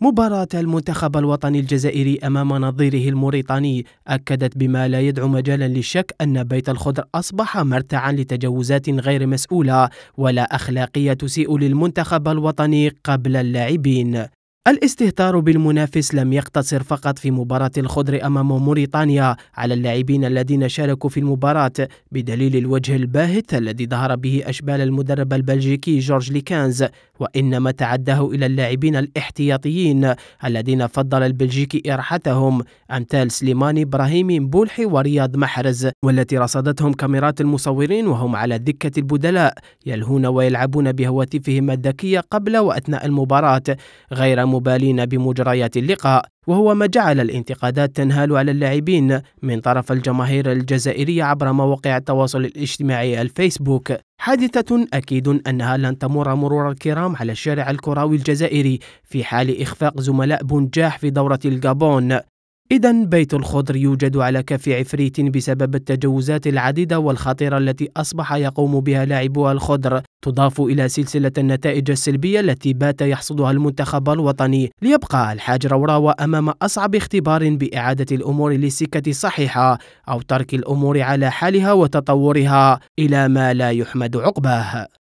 مباراة المنتخب الوطني الجزائري أمام نظيره الموريتاني أكدت بما لا يدعو مجالا للشك أن بيت الخضر أصبح مرتعا لتجاوزات غير مسؤولة ولا أخلاقية تسيء للمنتخب الوطني قبل اللاعبين الاستهتار بالمنافس لم يقتصر فقط في مباراة الخضر أمام موريتانيا على اللاعبين الذين شاركوا في المباراة بدليل الوجه الباهت الذي ظهر به أشبال المدرب البلجيكي جورج ليكانز وإنما تعداه إلى اللاعبين الاحتياطيين الذين فضل البلجيكي إراحتهم أمثال سليماني إبراهيم بولحي ورياض محرز والتي رصدتهم كاميرات المصورين وهم على دكة البدلاء يلهون ويلعبون بهواتفهم الذكية قبل وأثناء المباراة غير مبالين بمجريات اللقاء وهو ما جعل الانتقادات تنهال على اللاعبين من طرف الجماهير الجزائرية عبر مواقع التواصل الاجتماعي الفيسبوك حادثة أكيد أنها لن تمر مرور الكرام على الشارع الكروي الجزائري في حال إخفاق زملاء بنجاح في دورة الجابون إذا بيت الخضر يوجد على كف عفريت بسبب التجاوزات العديدة والخطيرة التي أصبح يقوم بها لاعبوها الخضر، تضاف إلى سلسلة النتائج السلبية التي بات يحصدها المنتخب الوطني، ليبقى الحاج روراوة أمام أصعب اختبار بإعادة الأمور للسكة الصحيحة أو ترك الأمور على حالها وتطورها إلى ما لا يحمد عقباه.